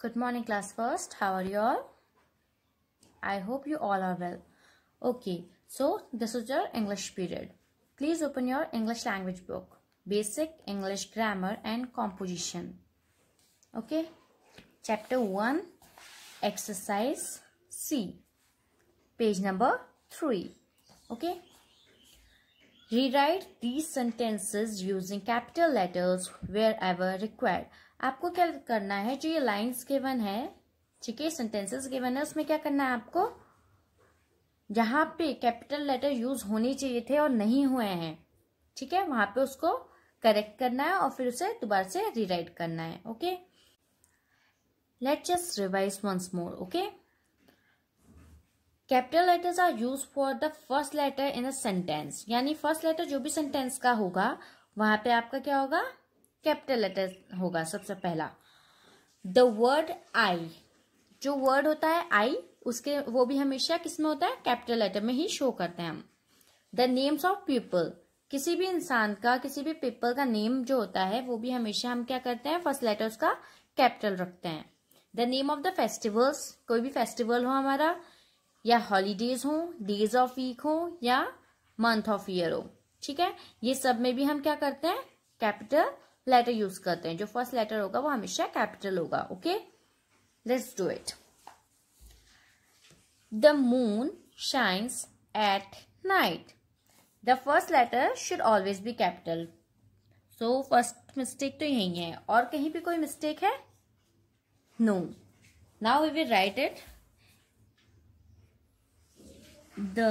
Good morning class first. How are you all? I hope you all are well. Okay, so this is your English period. Please open your English language book. Basic English Grammar and Composition. Okay, chapter 1, exercise C, page number 3. Okay, rewrite these sentences using capital letters wherever required. आपको क्या करना है जो ये lines given है ठीक है sentences given है उसमें क्या करना है आपको जहां पे कैपिटल लेटर यूज होने चाहिए थे और नहीं हुए हैं ठीक है वहां पे उसको करेक्ट करना है और फिर उसे दोबारा से रीराइट करना है okay let just revise once more okay capital letters are use for the first letter in a sentence यानी फर्स्ट लेटर जो भी सेंटेंस का होगा वहां पे आपका क्या होगा कैपिटल लेटर होगा सबसे पहला द वर्ड आई जो वर्ड होता है आई उसके वो भी हमेशा किसमें होता है कैपिटल लेटर में ही शो करते हैं हम द नेम्स ऑफ पीपल किसी भी इंसान का किसी भी पीपल का नेम जो होता है वो भी हमेशा हम क्या करते हैं फर्स्ट लेटर उसका कैपिटल रखते हैं the name of the festivals कोई भी फेस्टिवल हो हमारा या हॉलीडेज हो डेज ऑफ वीक हो या मंथ ऑफ ईयर हो ठीक है ये सब में भी हम क्या करते हैं कैपिटल लेटर यूज करते हैं जो फर्स्ट लेटर होगा वो हमेशा कैपिटल होगा okay let's do it the moon shines at night the first letter should always be capital so first mistake तो यही है और कहीं भी कोई मिस्टेक है no now we will write it the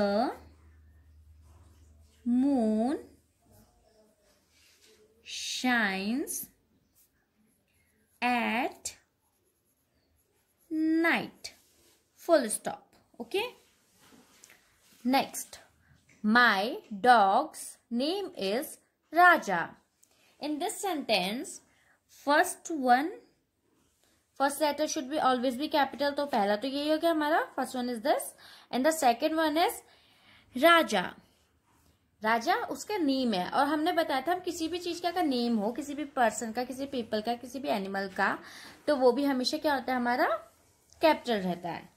moon shines at night full stop okay next my dog's name is raja in this sentence first one first letter should be always be capital So, first one is this and the second one is raja Raja उसका name है और हमने बताया था हम किसी भी चीज़ का अगर नेम हो किसी भी पर्सन का किसी पीपल का किसी भी एनिमल का तो वो भी हमेशा क्या होता है हमारा कैपिटल रहता है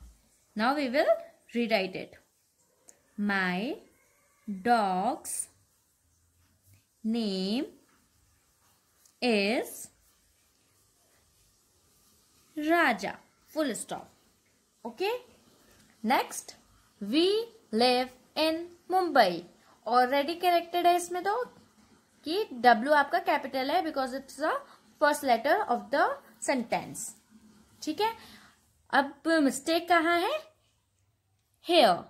now we will rewrite it my dog's name is Raja full stop okay next we live in Mumbai already corrected है इसमें तो कि W आपका कैपिटल है because it's a first letter of the sentence ठीक है अब मिस्टेक कहाँ है हेयर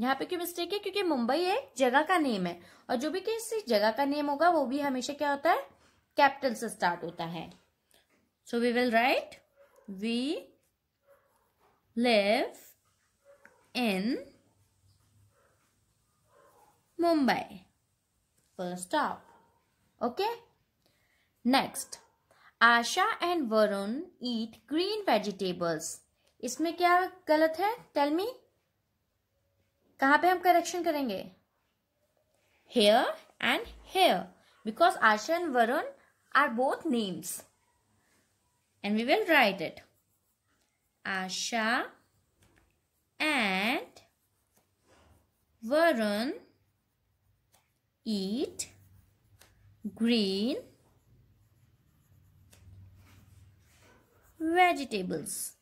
यहाँ पे क्यों मिस्टेक है क्योंकि मुंबई एक जगह का नेम है और जो भी किसी जगह का नेम होगा वो भी हमेशा क्या होता है कैपिटल से स्टार्ट होता है so we will write we live in Mumbai First stop. Okay? Next. Asha and Varun eat green vegetables इसमें क्या गलत है टेल मी कहाँ पे हम करेक्शन करेंगे here and here because Asha and Varun are both names and we will write it Asha and Varun eat green vegetables.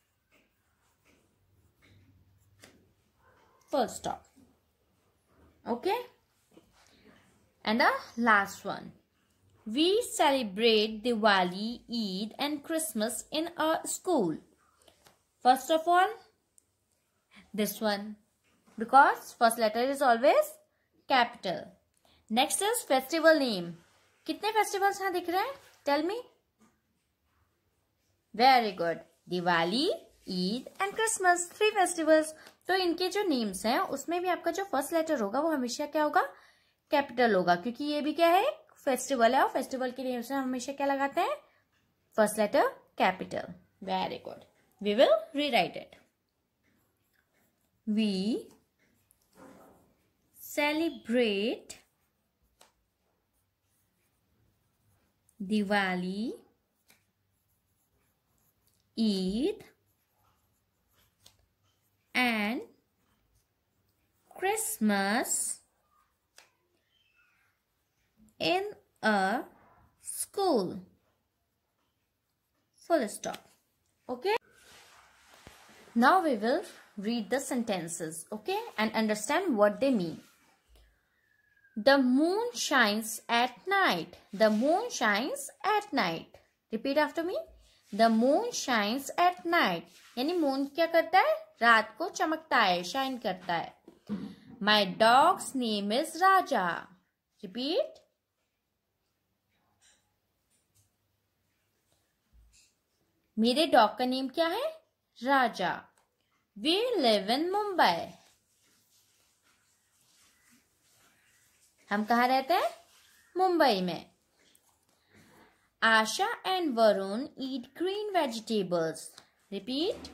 First stop. Okay? And the last one. We celebrate Diwali, Eid and Christmas in our school. First of all, this one. Because first letter is always capital. Next is festival name कितने festivals यहां दिख रहे हैं tell me very good Diwali Eid and Christmas three festivals तो इनके जो names हैं उसमें भी आपका जो फर्स्ट लेटर होगा वो हमेशा क्या होगा कैपिटल होगा क्योंकि ये भी क्या है फेस्टिवल है और फेस्टिवल के नेम्स में हमेशा क्या लगाते हैं first letter capital very good we will write it we celebrate Diwali, Eid and Christmas in a school. Full stop. Okay. Now we will read the sentences. Okay. And understand what they mean. The moon shines at night. The moon shines at night. Repeat after me. The moon shines at night. यानी moon क्या करता है रात को चमकता है shine करता है My dog's name is Raja. Repeat. मेरे डॉग का नेम क्या है Raja we live in Mumbai हम कहा रहते हैं मुंबई में Asha and Varun eat green vegetables repeat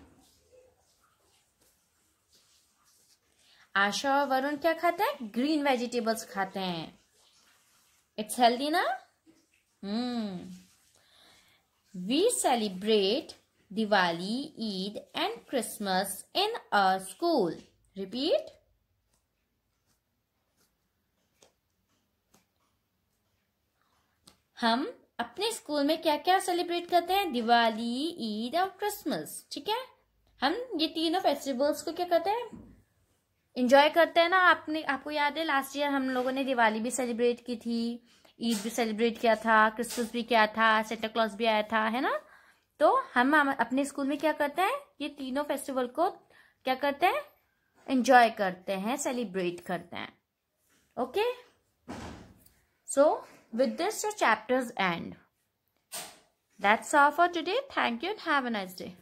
Asha और वरुण क्या खाते हैं ग्रीन वेजिटेबल्स खाते हैं इट्स हेल्दी ना hmm we celebrate Diwali Eid and Christmas in a school repeat हम अपने स्कूल में क्या क्या सेलिब्रेट करते हैं दिवाली ईद और क्रिसमस ठीक है हम ये तीनों फेस्टिवल्स को क्या करते हैं इंजॉय करते हैं ना आपने आपको याद है लास्ट ईयर हम लोगों ने दिवाली भी सेलिब्रेट की थी ईद भी सेलिब्रेट किया था क्रिसमस भी किया था सेंटा क्लॉज भी आया था है ना तो हम अपने स्कूल में क्या करते हैं ये तीनों फेस्टिवल को क्या करते हैं इंजॉय करते हैं सेलिब्रेट करते हैं okay so so, With this, your chapters end. That's all for today. Thank you and have a nice day.